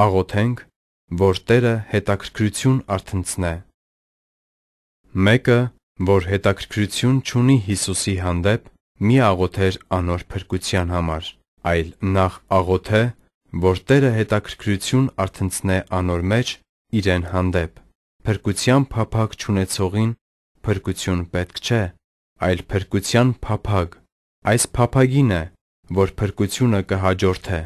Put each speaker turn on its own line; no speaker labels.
աղոթենք, որ Տերը
հետաքրքրություն արթնցնե։ Մեկը, որ հետաքրքրություն չունի Հիսուսի հանդեպ, մի աղոթեր անոր փրկության համար, այլ նախ աղոթե, որ Տերը հետաքրքրություն արթնցնե անոր մեջ իրեն հանդեպ։ Փրկության փափագ չունեցողին փրկություն պետք չէ, այլ փրկության փափագ։ Այս փափագին է, որ փրկությունը
կհաջորդե։